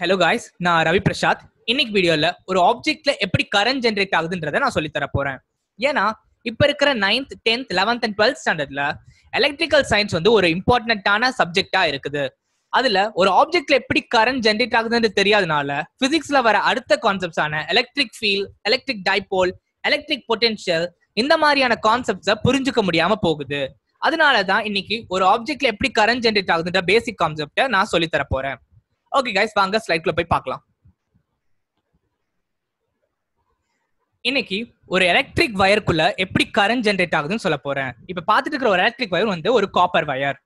hello guys நான் ரவி பிரசாத் இன்னைக்கு வீடியோல ஒரு ஆப்ஜெக்ட்ல எப்படி கரண்ட் ஜென்ரேட் ஆகுதுன்றத நான் சொல்லி தர போறேன் ஏன்னா இப்ப இருக்கிற ninth tenth eleventh and twelfth ஸ்டாண்டர்ட்ல எலக்ட்ரிக்கல் சயின்ஸ் வந்து ஒரு இம்பார்ட்டன்டான சப்ஜெக்டா இருக்குது அதுல ஒரு ஆப்ஜெக்ட்ல எப்படி கரண்ட் ஜென்ரேட் ஆகுதுன்னு தெரியாதனால பிசிக்ஸ்ல வர அடுத்த கான்செப்ட்ஸான electric field electric dipole electric potential இந்த மாதிரியான கான்செப்ட்ஸை புரிஞ்சுக்க முடியாம போகுது அதனால தான் இன்னைக்கு ஒரு ஆப்ஜெக்ட்ல எப்படி கரண்ட் ஜென்ரேட் ஆகுதுன்ற பேசிக் கான்செப்ட நான் சொல்லி தர போறேன் ஓகே கைஸ் வாங்க ஸ்லைட்ல போய் பார்க்கலாம் இன்னைக்கு ஒரு எலக்ட்ரிக் வயர்க்குள்ள எப்படி கரண்ட் ஜென்ரேட் ஆகுதுன்னு சொல்ல போறேன் இப்ப பாத்துட்டு இருக்கிற ஒரு எலக்ட்ரிக் வயர் வந்து ஒரு காப்பர் வயர்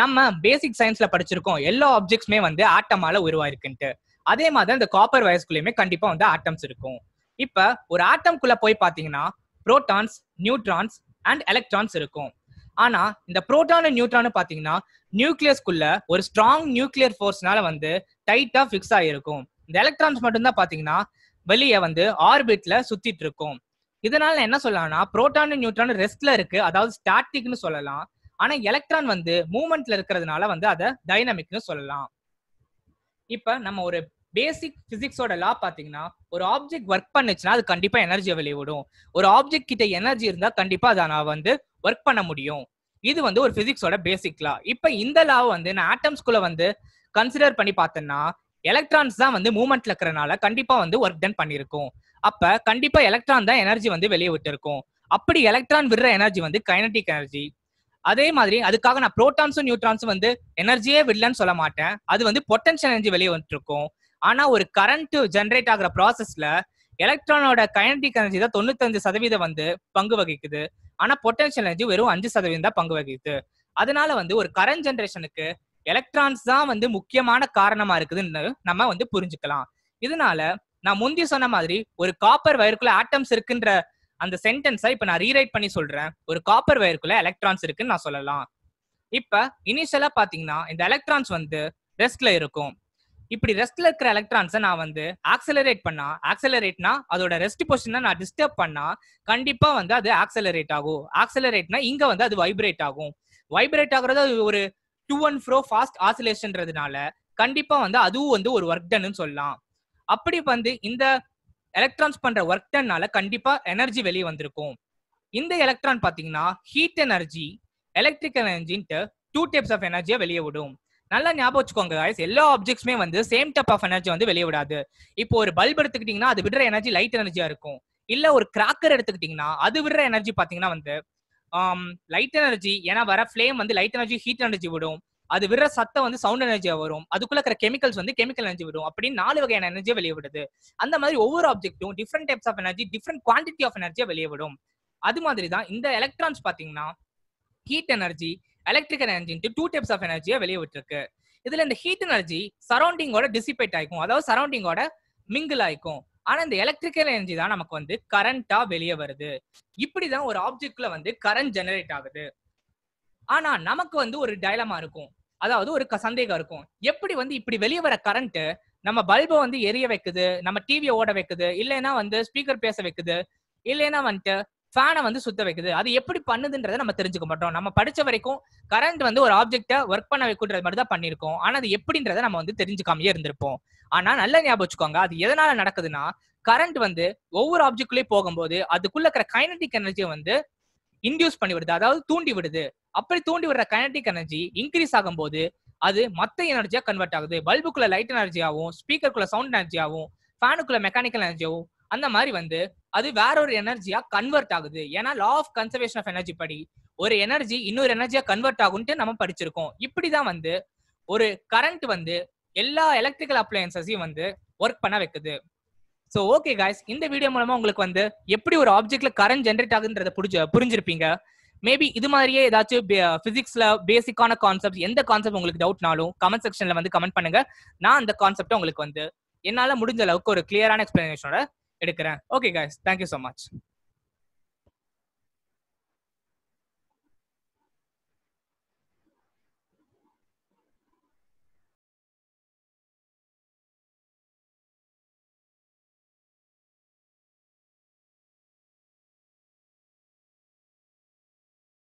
நம்ம பேசிக் சயின்ஸ்ல படிச்சிருக்கோம் எல்லா ஆப்ஜெக்ட்ஸுமே வந்து ஆட்டமால உருவாயிருக்குன்ட்டு அதே மாதிரி இந்த காப்பர் வயர்ஸ்குள்ளயுமே கண்டிப்பா வந்து ஆட்டம்ஸ் இருக்கும் இப்ப ஒரு ஆட்டம்குள்ள போய் பாத்தீங்கன்னா புரோட்டான்ஸ் நியூட்ரான்ஸ் அண்ட் எலக்ட்ரான்ஸ் இருக்கும் ஆனா இந்த புரோட்டான் நியூட்ரான் பாத்தீங்கன்னா நியூக்ளியஸ்குள்ள ஒரு ஸ்ட்ராங் நியூக்ளியர் ஃபோர்ஸ்னால வந்து டைட்டா ஃபிக்ஸ் ஆகிருக்கும் இந்த எலக்ட்ரான்ஸ் மட்டும்தான் பாத்தீங்கன்னா வெளியே வந்து ஆர்பிட்ல சுத்திட்டு இருக்கும் இதனால என்ன சொல்லலாம்னா புரோட்டான் நியூட்ரான் ரெஸ்ட்ல இருக்கு அதாவது ஸ்டாட்டிக்னு சொல்லலாம் ஆனா எலக்ட்ரான் வந்து மூமெண்ட்ல இருக்கிறதுனால வந்து அதை டைனமிக்னு சொல்லலாம் இப்ப நம்ம ஒரு பேசிக் பிசிக்ஸோட லா பாத்தீங்கன்னா ஒரு ஆப்ஜெக்ட் ஒர்க் பண்ணுச்சுன்னா அது கண்டிப்பா எனர்ஜி வெளியிடும் ஒரு ஆப்ஜெக்ட் கிட்ட எனர்ஜி இருந்தா கண்டிப்பா அதை நான் வந்து ஒர்க் பண்ண முடியும் இது வந்து ஒரு பிசிக்ஸோட பேசிக் லா இப்ப இந்த லாவை வந்து நான் ஆட்டம்ஸ்குள்ள வந்து கன்சிடர் பண்ணி பார்த்தேன்னா எலக்ட்ரான்ஸ் தான் வந்து மூவ்மெண்ட்ல இருக்கிறனால கண்டிப்பா வந்து ஒர்க் டன் பண்ணிருக்கும் அப்ப கண்டிப்பா எலக்ட்ரான் தான் எனர்ஜி வந்து வெளியே விட்டுருக்கும் அப்படி எலக்ட்ரான் விடுற எனர்ஜி வந்து கைனட்டிக் எனர்ஜி அதே மாதிரி அதுக்காக நான் புரோட்டான்ஸும் நியூட்ரான்ஸும் வந்து எனர்ஜியே விடலன்னு சொல்ல மாட்டேன் அது வந்து பொட்டன்ஷியல் எனர்ஜி வெளியே இருக்கும் ஆனா ஒரு கரண்ட் ஜென்ரேட் ஆகிற ப்ராசஸ்ல எலக்ட்ரானோட கைனடிக் எனர்ஜி தான் தொண்ணூத்தஞ்சு சதவீதம் வந்து பங்கு வகிக்குது ஆனா பொட்டன்ஷியல் எனர்ஜி வெறும் அஞ்சு சதவீதம் தான் பங்கு வகிக்குது அதனால வந்து ஒரு கரண்ட் ஜென்ரேஷனுக்கு எலக்ட்ரான்ஸ் தான் வந்து முக்கியமான காரணமா இருக்குதுன்னு நம்ம வந்து புரிஞ்சுக்கலாம் இதனால நான் முந்தி சொன்ன மாதிரி ஒரு காப்பர் வயருக்குள்ள ஆட்டம்ஸ் இருக்குன்ற அந்த சென்டென்ஸை இப்ப நான் ரீரைட் பண்ணி சொல்றேன் ஒரு காப்பர் வயருக்குள்ள எலக்ட்ரான்ஸ் இருக்குன்னு நான் சொல்லலாம் இப்ப இனிஷியலா பாத்தீங்கன்னா இந்த எலக்ட்ரான்ஸ் வந்து ரெஸ்ட்ல இருக்கும் இப்படி ரெஸ்ட்ல இருக்கிற எலக்ட்ரான்ஸை நான் வந்து ஆக்சலரேட் பண்ணா ஆக்சலரேட்னா அதோட ரெஸ்ட் பொசிஷனை நான் டிஸ்டர்ப் பண்ணா கண்டிப்பா வந்து அது ஆக்சலரேட் ஆகும் ஆக்சலரேட்னா இங்க வந்து அது வைப்ரேட் ஆகும் வைப்ரேட் ஆகுறது ஒரு டூ அண்ட் ஃப்ரோ ஃபாஸ்ட் ஆசிலேஷன்றதுனால கண்டிப்பா வந்து அதுவும் வந்து ஒரு ஒர்க் டன்னு சொல்லலாம் அப்படி வந்து இந்த எலக்ட்ரான்ஸ் பண்ற ஒர்க் டன்னால கண்டிப்பா எனர்ஜி வெளியே வந்திருக்கும் இந்த எலக்ட்ரான் பாத்தீங்கன்னா ஹீட் எனர்ஜி எலக்ட்ரிக் எனர்ஜின்ட்டு டூ டைப்ஸ் ஆஃப் எனர்ஜியை வெளியே விடும் நல்லா ஞாபகம் வச்சுக்கோங்க கைஸ் எல்லா ஆப்ஜெக்ட்ஸுமே வந்து சேம் டைப் ஆஃப் எனர்ஜி வந்து வெளியே விடாது இப்போ ஒரு பல்ப் எடுத்துக்கிட்டீங்கன்னா அது விடுற எனர்ஜி லைட் எனர்ஜியா இருக்கும் இல்ல ஒரு கிராக்கர் எடுத்துக்கிட்டீங்கன்னா அது விடுற எனர்ஜி பாத்தீங்கன்னா வந்து லைட் எனர்ஜி ஏன்னா வர ஃபிளேம் வந்து லைட் எனர்ஜி ஹீட் எனர்ஜி விடும் அது விடுற சத்தம் வந்து சவுண்ட் எனர்ஜியா வரும் அதுக்குள்ள இருக்கிற கெமிக்கல்ஸ் வந்து கெமிக்கல் எனர்ஜி விடும் அப்படின்னு நாலு வகையான எனர்ஜியை வெளியே விடுது அந்த மாதிரி ஒவ்வொரு ஆப்ஜெக்ட்டும் different types of energy different quantity of எனர்ஜியை வெளியே விடும் அது மாதிரி தான் இந்த எலக்ட்ரான்ஸ் பாத்தீங்கன்னா heat energy electrical energy two types of எனர்ஜியை வெளியே விட்டுருக்கு இதுல இந்த ஹீட் எனர்ஜி சரௌண்டிங்கோட டிசிபேட் ஆயிக்கும் அதாவது சரௌண்டிங்கோட மிங்கிள் ஆயிக்கும் ஆனா இந்த எலக்ட்ரிக்கல் எனர்ஜி தான் நமக்கு வந்து கரண்டா வெளியே வருது இப்படிதான் ஒரு ஆப்ஜெக்ட்ல வந்து கரண்ட் ஜெனரேட் ஆகுது ஆனா நமக்கு வந்து ஒரு டைலமா இருக்கும் அதாவது ஒரு சந்தேகம் இருக்கும் எப்படி வந்து இப்படி வெளியே வர கரண்ட் நம்ம பல்பை வந்து எரிய வைக்குது நம்ம டிவியை ஓட வைக்குது இல்லைன்னா வந்து ஸ்பீக்கர் பேச வைக்குது இல்லைன்னா வந்துட்டு ஃபேனை வந்து சுத்த வைக்குது அது எப்படி பண்ணுதுன்றதை நம்ம தெரிஞ்சுக்க மாட்டோம் நம்ம படிச்ச வரைக்கும் கரண்ட் வந்து ஒரு ஆப்ஜெக்டை ஒர்க் பண்ண வைக்குன்றது மாதிரி தான் பண்ணியிருக்கோம் ஆனா அது எப்படின்றத நம்ம வந்து தெரிஞ்சுக்காமையே இருந்திருப்போம் ஆனா நல்ல ஞாபகம் வச்சுக்கோங்க அது எதனால நடக்குதுன்னா கரண்ட் வந்து ஒவ்வொரு ஆப்ஜெக்ட்லயும் போகும்போது அதுக்குள்ள இருக்கிற கைனடிக் எனர்ஜியை வந்து இன்டியூஸ் பண்ணி விடுது அதாவது தூண்டி விடுது அப்படி தூண்டி விடுற கைனடிக் எனர்ஜி இன்க்ரீஸ் ஆகும்போது அது மற்ற எனர்ஜியா கன்வெர்ட் ஆகுது பல்புக்குள்ள லைட் எனர்ஜியாகவும் ஸ்பீக்கருக்குள்ள சவுண்ட் எனர்ஜியாகவும் ஃபேனுக்குள்ள மெக்கானிக்கல் எனர்ஜியாகவும் அந்த மாதிரி வந்து அது வேற ஒரு எனர்ஜியா கன்வெர்ட் ஆகுது ஏன்னா law of conservation of energy படி ஒரு எனர்ஜி இன்னொரு எனர்ஜியா கன்வெர்ட் ஆகும்ட்டு நம்ம படிச்சிருக்கோம் இப்படிதான் வந்து ஒரு கரண்ட் வந்து எல்லா எலக்ட்ரிக்கல் அப்ளையன்சஸையும் வந்து ஒர்க் பண்ண வைக்குது ஸோ ஓகே காய்ஸ் இந்த வீடியோ மூலமா உங்களுக்கு வந்து எப்படி ஒரு ஆப்ஜெக்ட்ல கரண்ட் ஜென்ரேட் ஆகுன்றத புரிஞ்ச புரிஞ்சிருப்பீங்க மேபி இது மாதிரியே ஏதாச்சும் பிசிக்ஸ்ல பேசிக்கான கான்செப்ட் எந்த கான்செப்ட் உங்களுக்கு டவுட்னாலும் கமெண்ட் செக்ஷன்ல வந்து கமெண்ட் பண்ணுங்க நான் அந்த கான்செப்டை உங்களுக்கு வந்து என்னால் முடிஞ்ச அளவுக்கு ஒரு கிளியரான எக்ஸ்பிளனேஷனோட எடுக்கிறேன் okay guys thank you so much